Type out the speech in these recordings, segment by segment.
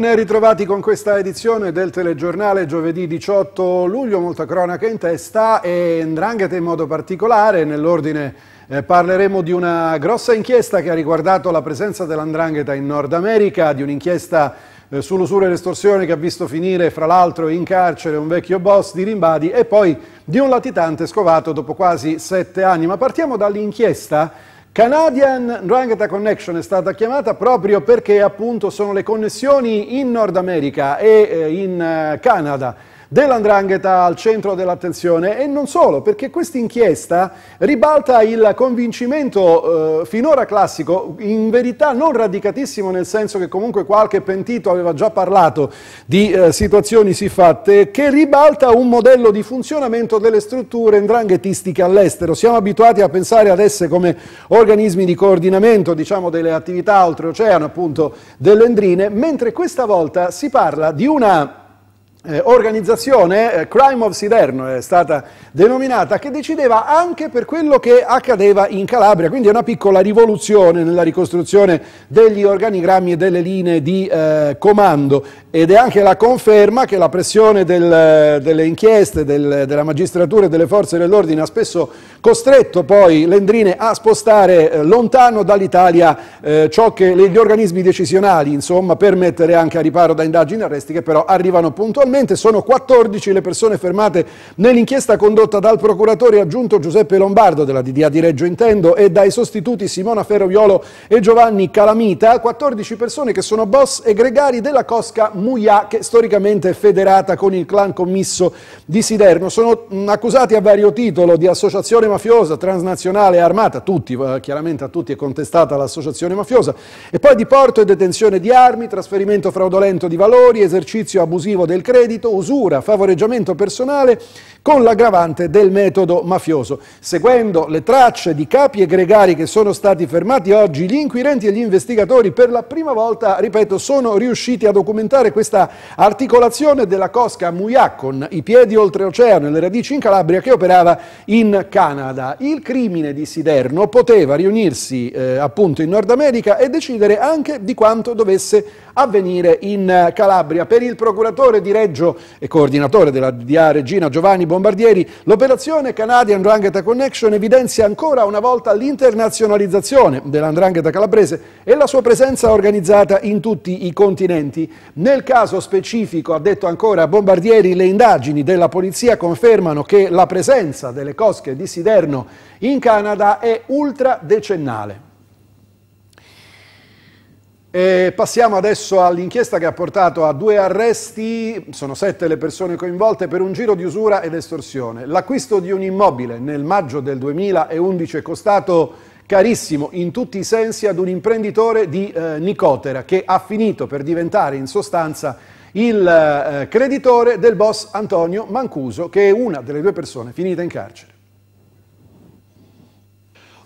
Ben ritrovati con questa edizione del telegiornale giovedì 18 luglio, molta cronaca in testa e Ndrangheta in modo particolare, nell'ordine eh, parleremo di una grossa inchiesta che ha riguardato la presenza dell'Andrangheta in Nord America, di un'inchiesta eh, sull'usura e l'estorsione che ha visto finire fra l'altro in carcere un vecchio boss di Rimbadi e poi di un latitante scovato dopo quasi sette anni. Ma partiamo dall'inchiesta Canadian Ndrangheta Connection è stata chiamata proprio perché appunto sono le connessioni in Nord America e eh, in eh, Canada dell'andrangheta al centro dell'attenzione e non solo, perché questa inchiesta ribalta il convincimento eh, finora classico, in verità non radicatissimo nel senso che comunque qualche pentito aveva già parlato di eh, situazioni siffatte, che ribalta un modello di funzionamento delle strutture ndranghetistiche all'estero. Siamo abituati a pensare ad esse come organismi di coordinamento, diciamo, delle attività oltreoceano, appunto, delle endrine, mentre questa volta si parla di una eh, organizzazione eh, Crime of Siderno è stata denominata, che decideva anche per quello che accadeva in Calabria, quindi è una piccola rivoluzione nella ricostruzione degli organigrammi e delle linee di eh, comando ed è anche la conferma che la pressione del, eh, delle inchieste, del, della magistratura e delle forze dell'ordine ha spesso costretto poi Lendrine a spostare eh, lontano dall'Italia eh, ciò che gli organismi decisionali, insomma, per mettere anche a riparo da indagini e arresti che però arrivano puntualmente. Sono 14 le persone fermate nell'inchiesta condotta dal procuratore aggiunto Giuseppe Lombardo della DDA di Reggio Intendo e dai sostituti Simona Ferroviolo e Giovanni Calamita, 14 persone che sono boss e gregari della cosca Muia che storicamente è federata con il clan commisso di Siderno. Sono accusati a vario titolo di associazione mafiosa, transnazionale armata, tutti, eh, chiaramente a tutti è contestata l'associazione mafiosa, e poi di porto e detenzione di armi, trasferimento fraudolento di valori, esercizio abusivo del credito, usura, favoreggiamento personale con l'aggravante del metodo mafioso. Seguendo le tracce di capi e gregari che sono stati fermati oggi, gli inquirenti e gli investigatori per la prima volta, ripeto, sono riusciti a documentare questa articolazione della cosca Muiac con i piedi oltreoceano e le radici in Calabria che operava in Canada. Canada, il crimine di Siderno poteva riunirsi eh, appunto in Nord America e decidere anche di quanto dovesse avvenire in Calabria. Per il procuratore di Reggio e coordinatore della DDA Regina Giovanni Bombardieri, l'operazione Canadian Drangheta Connection evidenzia ancora una volta l'internazionalizzazione dell'andrangheta calabrese e la sua presenza organizzata in tutti i continenti. Nel caso specifico, ha detto ancora Bombardieri, le indagini della polizia confermano che la presenza delle cosche di Siderno governo in Canada è ultradecennale. E passiamo adesso all'inchiesta che ha portato a due arresti, sono sette le persone coinvolte per un giro di usura ed estorsione. L'acquisto di un immobile nel maggio del 2011 è costato carissimo in tutti i sensi ad un imprenditore di eh, Nicotera che ha finito per diventare in sostanza il eh, creditore del boss Antonio Mancuso che è una delle due persone finite in carcere.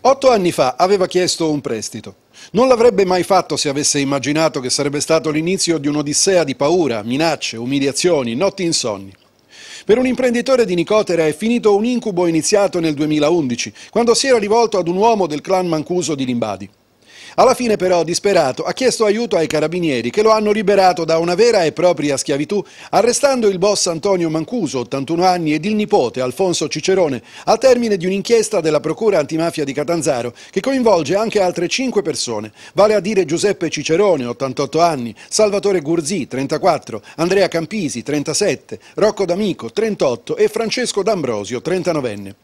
Otto anni fa aveva chiesto un prestito. Non l'avrebbe mai fatto se avesse immaginato che sarebbe stato l'inizio di un'odissea di paura, minacce, umiliazioni, notti insonni. Per un imprenditore di Nicotera è finito un incubo iniziato nel 2011, quando si era rivolto ad un uomo del clan Mancuso di Limbadi. Alla fine però, disperato, ha chiesto aiuto ai carabinieri che lo hanno liberato da una vera e propria schiavitù, arrestando il boss Antonio Mancuso, 81 anni, ed il nipote Alfonso Cicerone, al termine di un'inchiesta della Procura Antimafia di Catanzaro, che coinvolge anche altre 5 persone, vale a dire Giuseppe Cicerone, 88 anni, Salvatore Gurzì, 34, Andrea Campisi, 37, Rocco D'Amico, 38 e Francesco D'Ambrosio, 39enne.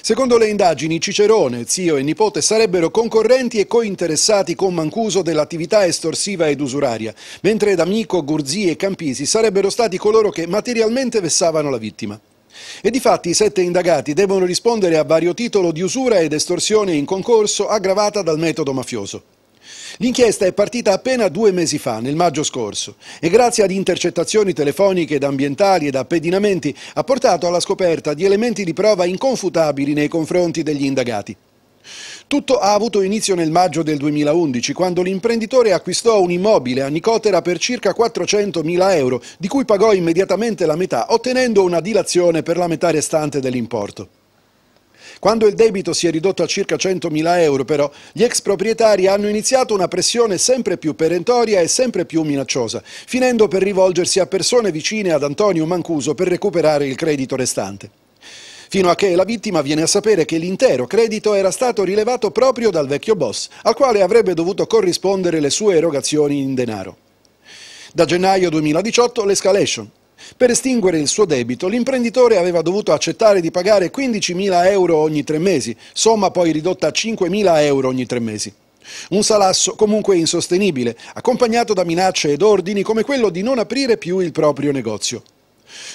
Secondo le indagini, Cicerone, zio e nipote sarebbero concorrenti e cointeressati con Mancuso dell'attività estorsiva ed usuraria, mentre D'Amico, Gurzi e Campisi sarebbero stati coloro che materialmente vessavano la vittima. E di fatti i sette indagati devono rispondere a vario titolo di usura ed estorsione in concorso aggravata dal metodo mafioso. L'inchiesta è partita appena due mesi fa, nel maggio scorso, e grazie ad intercettazioni telefoniche ed ambientali ed appedinamenti ha portato alla scoperta di elementi di prova inconfutabili nei confronti degli indagati. Tutto ha avuto inizio nel maggio del 2011, quando l'imprenditore acquistò un immobile a Nicotera per circa 400.000 euro, di cui pagò immediatamente la metà, ottenendo una dilazione per la metà restante dell'importo. Quando il debito si è ridotto a circa 100.000 euro però, gli ex proprietari hanno iniziato una pressione sempre più perentoria e sempre più minacciosa, finendo per rivolgersi a persone vicine ad Antonio Mancuso per recuperare il credito restante fino a che la vittima viene a sapere che l'intero credito era stato rilevato proprio dal vecchio boss, al quale avrebbe dovuto corrispondere le sue erogazioni in denaro. Da gennaio 2018 l'escalation, per estinguere il suo debito, l'imprenditore aveva dovuto accettare di pagare 15.000 euro ogni tre mesi, somma poi ridotta a 5.000 euro ogni tre mesi. Un salasso comunque insostenibile, accompagnato da minacce ed ordini come quello di non aprire più il proprio negozio.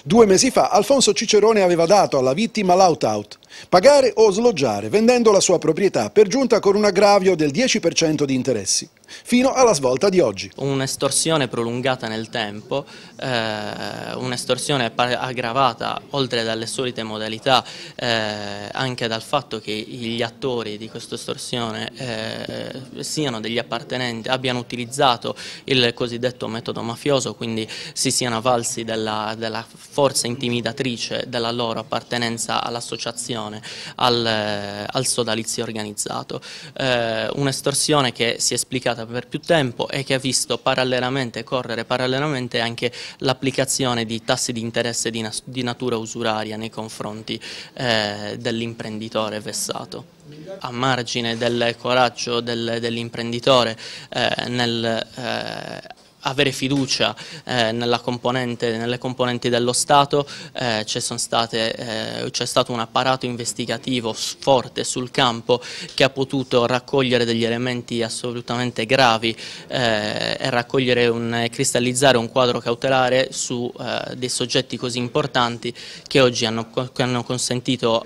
Due mesi fa Alfonso Cicerone aveva dato alla vittima l'out-out. Pagare o sloggiare vendendo la sua proprietà per giunta con un aggravio del 10% di interessi, fino alla svolta di oggi. Un'estorsione prolungata nel tempo, eh, un'estorsione aggravata oltre dalle solite modalità eh, anche dal fatto che gli attori di questa estorsione eh, siano degli appartenenti, abbiano utilizzato il cosiddetto metodo mafioso, quindi si siano avvalsi della, della forza intimidatrice della loro appartenenza all'associazione un'estorsione al, eh, al, sodalizio organizzato, eh, un'estorsione che si è esplicata per più tempo e che ha visto parallelamente correre parallelamente anche l'applicazione di tassi di interesse di, di, natura usuraria nei confronti eh, dell'imprenditore vessato. A margine del coraggio del, dell'imprenditore eh, nel eh, avere fiducia eh, nelle componenti dello Stato, eh, eh c'è eh, stato un apparato investigativo forte sul campo che ha potuto raccogliere degli elementi assolutamente gravi eh, e raccogliere un, cristallizzare un quadro cautelare su eh, dei soggetti così importanti che oggi hanno, che hanno consentito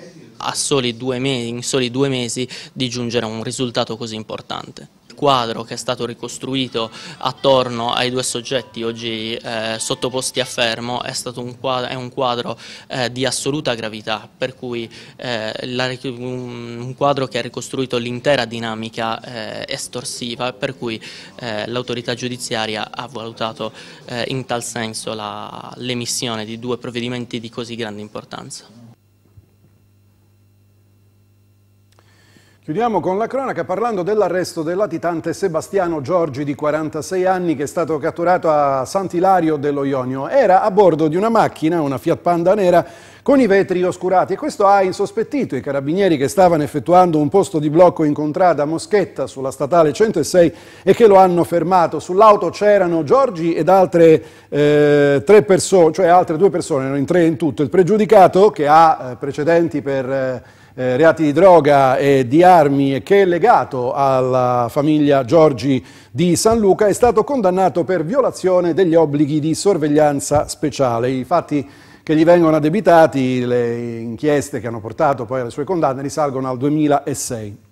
soli mesi, in soli due mesi di giungere a un risultato così importante quadro che è stato ricostruito attorno ai due soggetti oggi eh, sottoposti a fermo è, un quadro, è un quadro eh, di assoluta gravità, per cui eh, la, un quadro che ha ricostruito l'intera dinamica eh, estorsiva, per cui eh, l'autorità giudiziaria ha valutato in tal senso l'emissione di due provvedimenti di così grande importanza. Chiudiamo con la cronaca parlando dell'arresto del latitante Sebastiano Giorgi di 46 anni che è stato catturato a Sant'Ilario dello Ionio. Era a bordo di una macchina, una Fiat Panda nera, con i vetri oscurati e questo ha insospettito i carabinieri che stavano effettuando un posto di blocco in contrada a Moschetta sulla statale 106 e che lo hanno fermato. Sull'auto c'erano Giorgi ed altre, eh, tre perso- cioè altre due persone, erano in tre in tutto. Il pregiudicato che ha eh, precedenti per... Eh, eh, reati di droga e di armi e che è legato alla famiglia Giorgi di San Luca, è stato condannato per violazione degli obblighi di sorveglianza speciale. I fatti che gli vengono addebitati, le inchieste che hanno portato poi alle sue condanne, risalgono al 2006.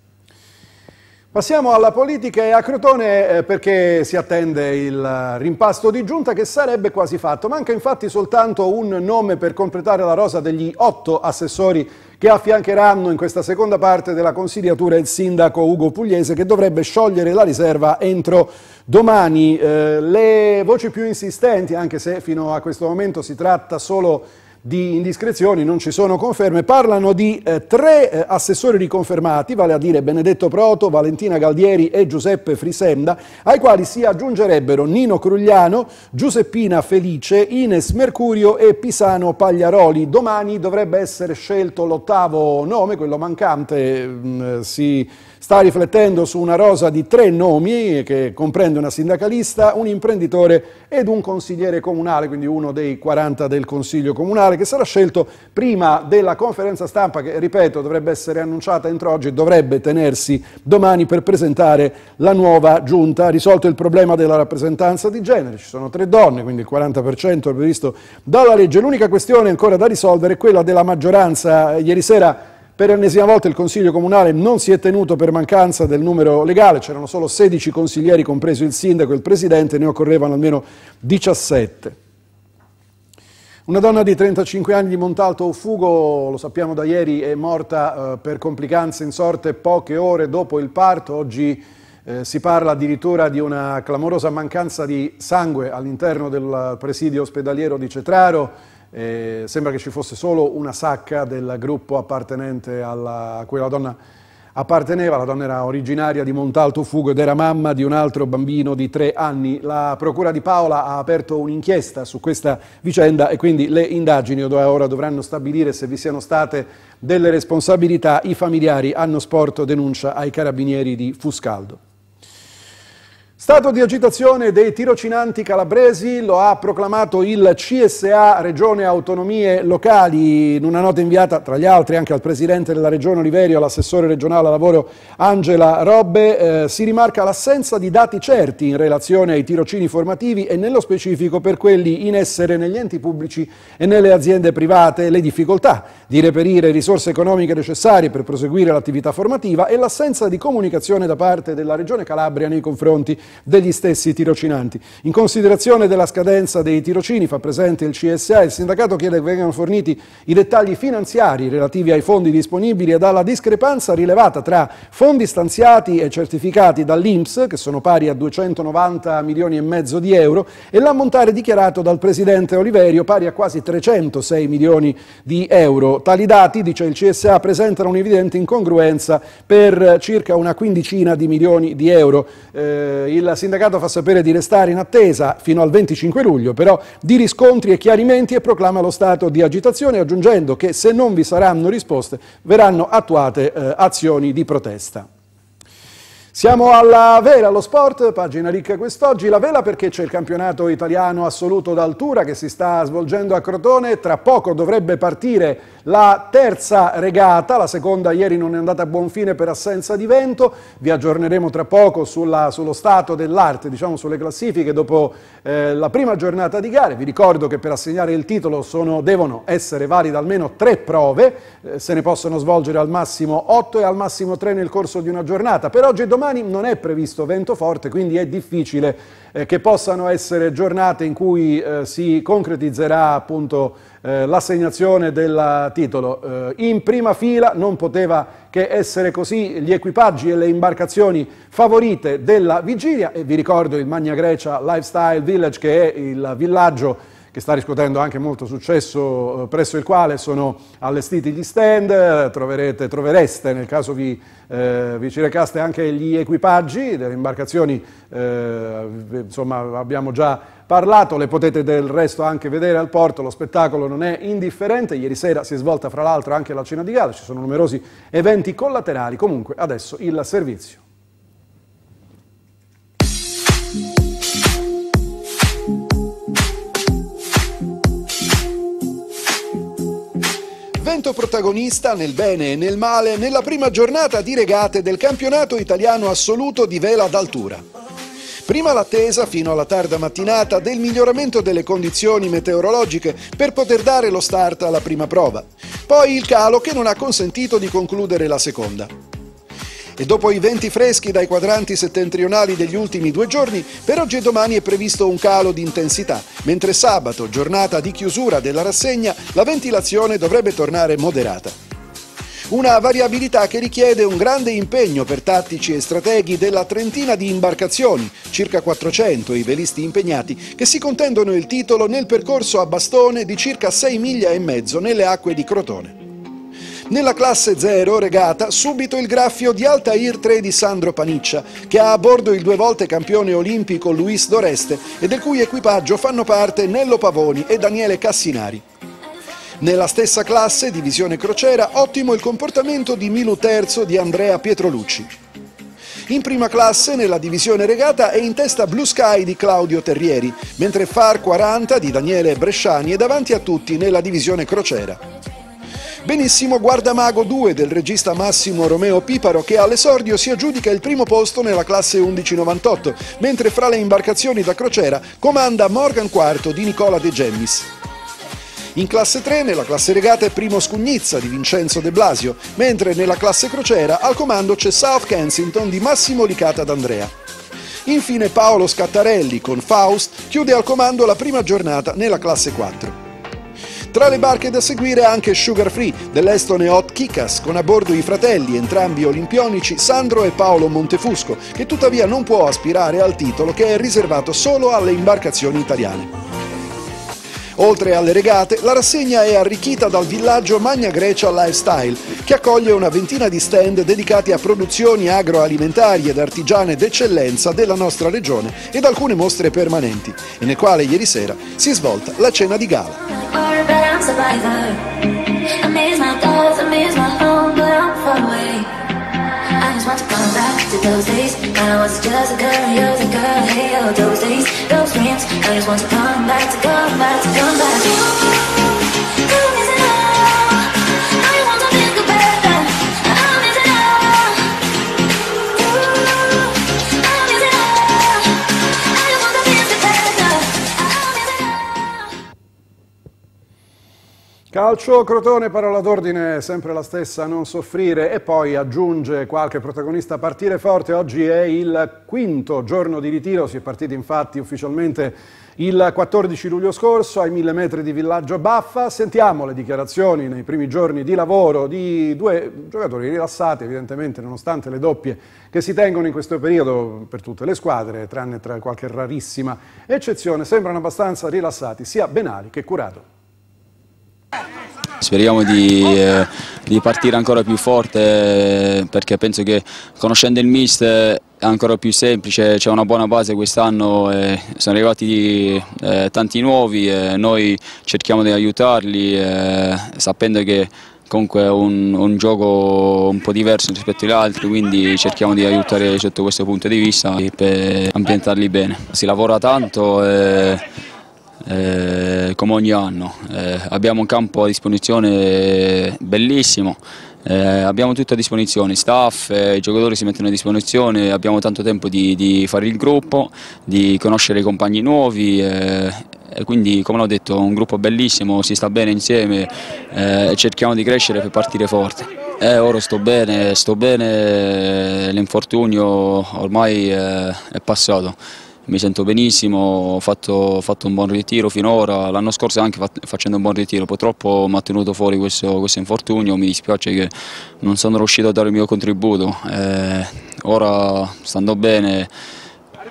Passiamo alla politica e a Crotone eh, perché si attende il rimpasto di giunta che sarebbe quasi fatto. Manca infatti soltanto un nome per completare la rosa degli otto assessori che affiancheranno in questa seconda parte della consigliatura il sindaco Ugo Pugliese che dovrebbe sciogliere la riserva entro domani. Eh, le voci più insistenti, anche se fino a questo momento si tratta solo di di indiscrezioni, non ci sono conferme, parlano di eh, tre eh, assessori riconfermati, vale a dire Benedetto Proto, Valentina Galdieri e Giuseppe Frisenda, ai quali si aggiungerebbero Nino Crugliano, Giuseppina Felice, Ines Mercurio e Pisano Pagliaroli. Domani dovrebbe essere scelto l'ottavo nome, quello mancante, mh, mm, si sta riflettendo su una rosa di tre nomi che comprende una sindacalista, un imprenditore ed un consigliere comunale, quindi uno dei 40 del Consiglio Comunale, che sarà scelto prima della conferenza stampa che, ripeto, dovrebbe essere annunciata entro oggi, dovrebbe tenersi domani per presentare la nuova giunta. Risolto il problema della rappresentanza di genere, ci sono tre donne, quindi il 40% è previsto dalla legge. L'unica questione ancora da risolvere è quella della maggioranza. Ieri sera per l'ennesima volta il Consiglio Comunale non si è tenuto per mancanza del numero legale, c'erano solo 16 consiglieri, compreso il sindaco e il presidente, ne occorrevano almeno 17. Una donna di 35 anni di Montalto Fugo, lo sappiamo da ieri, è morta eh, per complicanze insorte poche ore dopo il parto. Oggi eh, si parla addirittura di una clamorosa mancanza di sangue all'interno del presidio ospedaliero di Cetraro. Eh, sembra che ci fosse solo una sacca del gruppo appartenente alla, a cui la donna apparteneva, la donna era originaria di Montalto Fugo ed era mamma di un altro bambino di tre anni. La Procura di Paola ha aperto un'inchiesta su questa vicenda e quindi le indagini ora dovranno stabilire se vi siano state delle responsabilità. I familiari hanno sporto denuncia ai carabinieri di Fuscaldo. Stato di agitazione dei tirocinanti calabresi lo ha proclamato il CSA Regione Autonomie Locali in una nota inviata tra gli altri anche al Presidente della Regione Oliverio, all'assessore regionale al lavoro Angela Robbe. Eh, si rimarca l'assenza di dati certi in relazione ai tirocini formativi e nello specifico per quelli in essere negli enti pubblici e nelle aziende private, le difficoltà di reperire risorse economiche necessarie per proseguire l'attività formativa e l'assenza di comunicazione da parte della Regione Calabria nei confronti degli stessi tirocinanti. In considerazione della scadenza dei tirocini, fa presente il CSA, il sindacato chiede che vengano forniti i dettagli finanziari relativi ai fondi disponibili ed alla discrepanza rilevata tra fondi stanziati e certificati dall'Inps, che sono pari a 290 milioni e mezzo di euro, e l'ammontare dichiarato dal presidente Oliverio pari a quasi 306 milioni di euro. Tali dati, dice il CSA, presentano un'evidente incongruenza per circa una quindicina di milioni di euro. Eh, il sindacato fa sapere di restare in attesa fino al 25 luglio, però di riscontri e chiarimenti e proclama lo stato di agitazione, aggiungendo che se non vi saranno risposte verranno attuate eh, azioni di protesta. Siamo alla vela, allo sport, pagina ricca quest'oggi. La vela perché c'è il campionato italiano assoluto d'altura che si sta svolgendo a Crotone. Tra poco dovrebbe partire la terza regata, la seconda ieri non è andata a buon fine per assenza di vento. Vi aggiorneremo tra poco sulla, sullo stato dell'arte, diciamo sulle classifiche dopo eh, la prima giornata di gare. Vi ricordo che per assegnare il titolo sono, devono essere valide almeno tre prove, eh, se ne possono svolgere al massimo otto e al massimo tre nel corso di una giornata. Per oggi e domani domani non è previsto vento forte, quindi è difficile eh, che possano essere giornate in cui eh, si concretizzerà appunto eh, l'assegnazione del titolo. Eh, in prima fila non poteva che essere così gli equipaggi e le imbarcazioni favorite della vigilia e vi ricordo il Magna Grecia Lifestyle Village che è il villaggio che sta riscuotendo anche molto successo, eh, presso il quale sono allestiti gli stand, troverete, trovereste nel caso vi, eh, vi ci recaste anche gli equipaggi delle imbarcazioni, eh, insomma abbiamo già parlato, le potete del resto anche vedere al porto, lo spettacolo non è indifferente, ieri sera si è svolta fra l'altro anche la cena di gala, ci sono numerosi eventi collaterali, comunque adesso il servizio. Benevento protagonista nel bene e nel male nella prima giornata di regate del campionato italiano assoluto di vela d'altura. Prima l'attesa fino alla tarda mattinata del miglioramento delle condizioni meteorologiche per poter dare lo start alla prima prova, poi il calo che non ha consentito di concludere la seconda. E dopo i venti freschi dai quadranti settentrionali degli ultimi due giorni, per oggi e domani è previsto un calo di intensità, mentre sabato, giornata di chiusura della rassegna, la ventilazione dovrebbe tornare moderata. Una variabilità che richiede un grande impegno per tattici e strateghi della trentina di imbarcazioni, circa 400 i velisti impegnati, che si contendono il titolo nel percorso a bastone di circa 6 miglia e mezzo nelle acque di Crotone. Nella classe 0 regata subito il graffio di Altair 3 di Sandro Paniccia, che ha a bordo il due volte campione olimpico Luis Doreste e del cui equipaggio fanno parte Nello Pavoni e Daniele Cassinari. Nella stessa classe, divisione crociera, ottimo il comportamento di Milu Terzo di Andrea Pietrolucci. In prima classe, nella divisione regata, è in testa Blue Sky di Claudio Terrieri, mentre Far 40 di Daniele Bresciani è davanti a tutti nella divisione crociera. Benissimo Guardamago 2 del regista Massimo Romeo Piparo che all'esordio si aggiudica il primo posto nella classe 1198, mentre fra le imbarcazioni da crociera comanda Morgan IV di Nicola De Gemmis. In classe 3, nella classe regata, è primo Scugnizza di Vincenzo De Blasio, mentre nella classe crociera al comando c'è South Kensington di Massimo Licata d'Andrea. Infine Paolo Scattarelli con Faust chiude al comando la prima giornata nella classe 4. Tra le barche da seguire anche Sugar Free dell'Estone Hot Kikas con a bordo i fratelli, entrambi olimpionici, Sandro e Paolo Montefusco, che tuttavia non può aspirare al titolo che è riservato solo alle imbarcazioni italiane. Oltre alle regate, la rassegna è arricchita dal villaggio Magna Grecia Lifestyle, che accoglie una ventina di stand dedicati a produzioni agroalimentari ed artigiane d'eccellenza della nostra regione ed alcune mostre permanenti, e nel quale ieri sera si è svolta la cena di gala. to those days Kinda was just a girl, you was a girl Hey, oh, those days, those dreams I just want to come back, to come back, to come back calcio, Crotone, parola d'ordine, sempre la stessa, non soffrire e poi aggiunge qualche protagonista a partire forte. Oggi è il quinto giorno di ritiro, si è partiti infatti ufficialmente il 14 luglio scorso ai mille metri di Villaggio Baffa. Sentiamo le dichiarazioni nei primi giorni di lavoro di due giocatori rilassati, evidentemente nonostante le doppie che si tengono in questo periodo per tutte le squadre, tranne tra qualche rarissima eccezione, sembrano abbastanza rilassati sia Benali che Curato. Speriamo di, eh, di, partire ancora più forte perché penso che conoscendo il mist è ancora più semplice, c'è una buona base quest'anno, sono arrivati eh, tanti nuovi, noi cerchiamo di aiutarli eh, sapendo che comunque è un, un, gioco un po' diverso rispetto agli altri, quindi cerchiamo di aiutare sotto questo punto di vista per ambientarli bene. Si lavora tanto. Eh, come ogni anno. Eh, abbiamo un campo a disposizione bellissimo, eh, abbiamo tutto a disposizione, staff, eh, i giocatori si mettono a disposizione, abbiamo tanto tempo di, di fare il gruppo, di conoscere i compagni nuovi. Eh, e quindi come l'ho detto un gruppo bellissimo, si sta bene insieme e cerchiamo di crescere per partire forte. Eh, ora sto bene, sto bene, l'infortunio ormai è passato mi sento benissimo, ho fatto, fatto, un buon ritiro finora, l'anno scorso anche facendo un buon ritiro, purtroppo mi ha tenuto fuori questo, questo, infortunio, mi dispiace che non sono riuscito a dare il mio contributo, eh, ora stando bene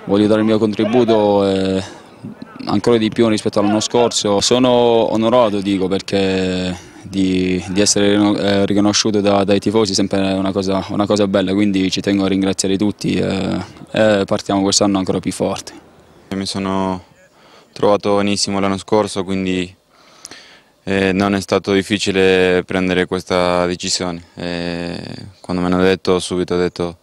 voglio dare il mio contributo eh, ancora di più rispetto all'anno scorso, sono onorato dico perché di, di essere eh, riconosciuto da, dai tifosi è sempre una cosa, una cosa, bella, quindi ci tengo a ringraziare tutti e, eh, e partiamo quest'anno ancora più forti. Mi sono trovato benissimo l'anno scorso, quindi eh, non è stato difficile prendere questa decisione. E eh, quando me l'hanno detto, subito ho detto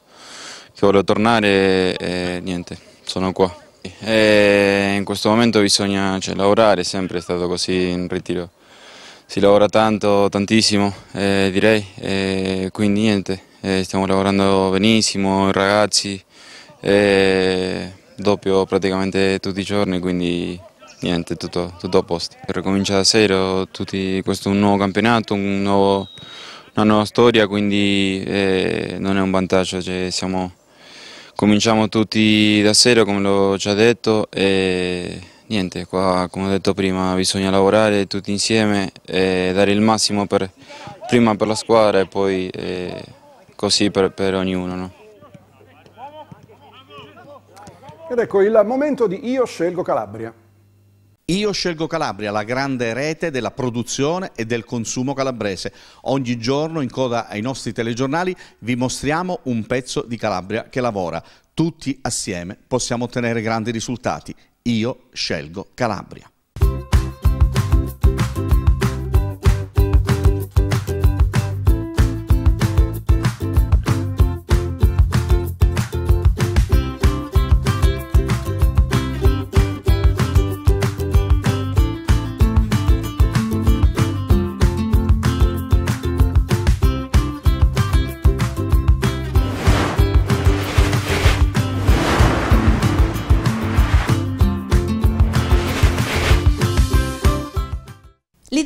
che volevo tornare e niente, sono qua. E in questo momento bisogna cioè, lavorare, sempre è stato così in ritiro. Si lavora tanto, tantissimo, eh, direi, eh, quindi niente, eh, stiamo lavorando benissimo, i ragazzi, eh, doppio praticamente tutti i giorni, quindi niente, tutto, tutto a posto. Ricomincia da zero, tutti, questo è un nuovo campionato, un nuovo, una nuova storia, quindi eh, non è un vantaggio, cioè siamo, cominciamo tutti da zero, come l'ho già detto. Niente, qua come ho detto prima bisogna lavorare tutti insieme e dare il massimo per, prima per la squadra e poi eh, così per, per ognuno. No? Ed ecco il momento di Io scelgo Calabria. Io scelgo Calabria, la grande rete della produzione e del consumo calabrese. Ogni giorno in coda ai nostri telegiornali vi mostriamo un pezzo di Calabria che lavora. Tutti assieme possiamo ottenere grandi risultati io scelgo Calabria.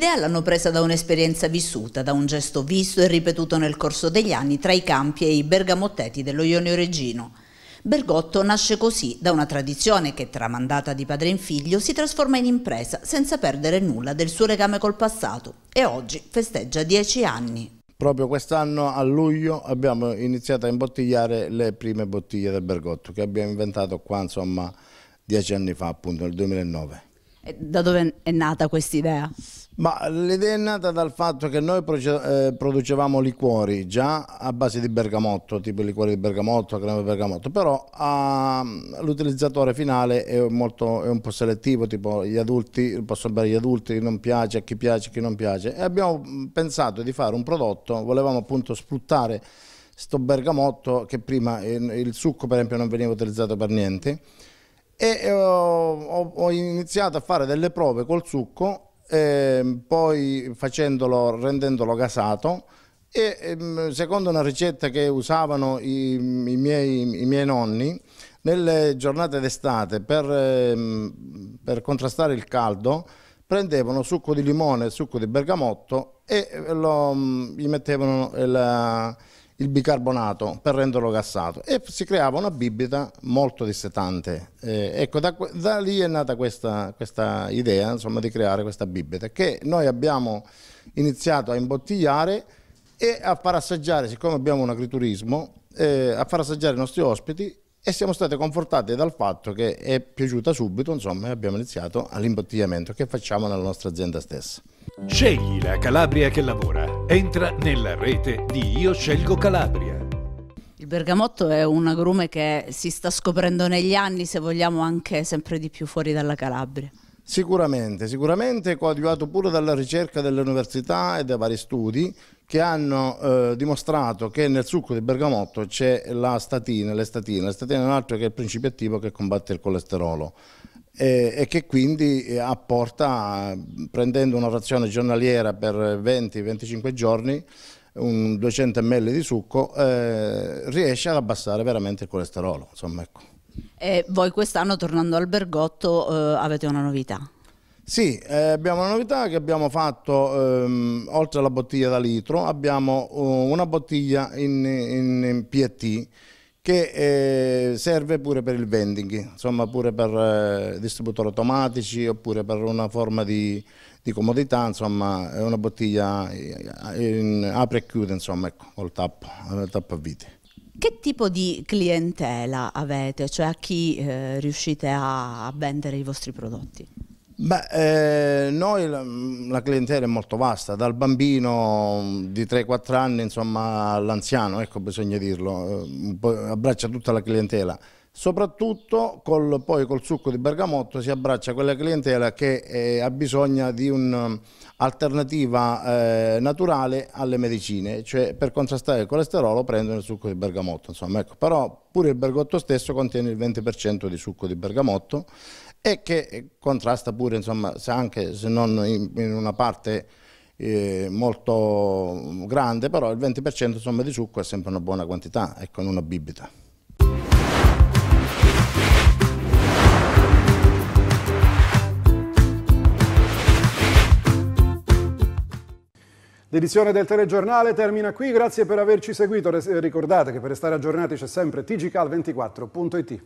L'idea l'hanno presa da un'esperienza vissuta, da un gesto visto e ripetuto nel corso degli anni tra i campi e i bergamotteti dello Ionio Regino. Bergotto nasce così da una tradizione che, tramandata di padre in figlio, si trasforma in impresa senza perdere nulla del suo legame col passato e oggi festeggia dieci anni. Proprio quest'anno a luglio abbiamo iniziato a imbottigliare le prime bottiglie del Bergotto che abbiamo inventato qua insomma dieci anni fa appunto nel 2009. E da dove è nata questa idea? Ma l'idea è nata dal fatto che noi eh, producevamo liquori già a base di bergamotto, tipo liquori di bergamotto, crema di bergamotto, però ehm, l'utilizzatore finale è, molto, è, un po' selettivo, tipo gli adulti, possono bere gli adulti, non piace, a chi piace, a chi non piace. E abbiamo mm, pensato di fare un prodotto, volevamo appunto sfruttare sto bergamotto che prima il succo per esempio non veniva utilizzato per niente e eh, ho, ho iniziato a fare delle prove col succo eh, poi facendolo, rendendolo gasato e ehm, secondo una ricetta che usavano i, i, miei, i miei, nonni, nelle giornate d'estate per, ehm, per contrastare il caldo prendevano succo di limone, e succo di bergamotto e ehm, lo, mm, gli mettevano la il bicarbonato per renderlo gassato e si creava una bibita molto dissetante. Eh, ecco, da, da, lì è nata questa, questa idea insomma, di creare questa bibita che noi abbiamo iniziato a imbottigliare e a far assaggiare, siccome abbiamo un agriturismo, eh, a far assaggiare i nostri ospiti e siamo stati confortati dal fatto che è piaciuta subito, insomma, e abbiamo iniziato all'imbottigliamento che facciamo nella nostra azienda stessa. Scegli la Calabria che lavora. Entra nella rete di Io Scelgo Calabria. Il bergamotto è un agrume che si sta scoprendo negli anni, se vogliamo anche sempre di più fuori dalla Calabria. Sicuramente, sicuramente coadiuvato pure dalla ricerca delle università e da vari studi che hanno eh, dimostrato che nel succo di bergamotto c'è la statina, l'estatina, l'estatina è un altro che è il principio attivo che combatte il colesterolo e, e che quindi eh, apporta, prendendo una frazione giornaliera per 20-25 giorni, un 200 ml di succo, eh, riesce ad abbassare veramente il colesterolo. Insomma, ecco. E voi quest'anno, tornando al Bergotto, eh, avete una novità? Sì, eh, abbiamo una novità che abbiamo fatto, ehm, oltre alla bottiglia da litro, abbiamo uh, una bottiglia in, in, in PET che eh, serve pure per il vending, insomma pure per eh, distributori automatici oppure per una forma di, di comodità, insomma è una bottiglia eh, in, apre e chiude insomma ecco, col tappo, eh, tappo a viti. Che tipo di clientela avete? Cioè a chi eh, riuscite a vendere i vostri prodotti? Beh, eh, noi la, la, clientela è molto vasta, dal bambino di 3-4 anni insomma all'anziano, ecco bisogna dirlo, eh, abbraccia tutta la clientela soprattutto col, poi col succo di bergamotto si abbraccia quella clientela che eh, ha bisogno di un'alternativa eh, naturale alle medicine, cioè per contrastare il colesterolo prendono il succo di bergamotto, insomma, ecco. però pure il bergotto stesso contiene il 20% di succo di bergamotto e che eh, contrasta pure, insomma, se anche se non in, in una parte eh, molto grande, però il 20% insomma, di succo è sempre una buona quantità, ecco, in una bibita. L'edizione del telegiornale termina qui, grazie per averci seguito. Ricordate che per restare aggiornati c'è sempre tgcal24.it.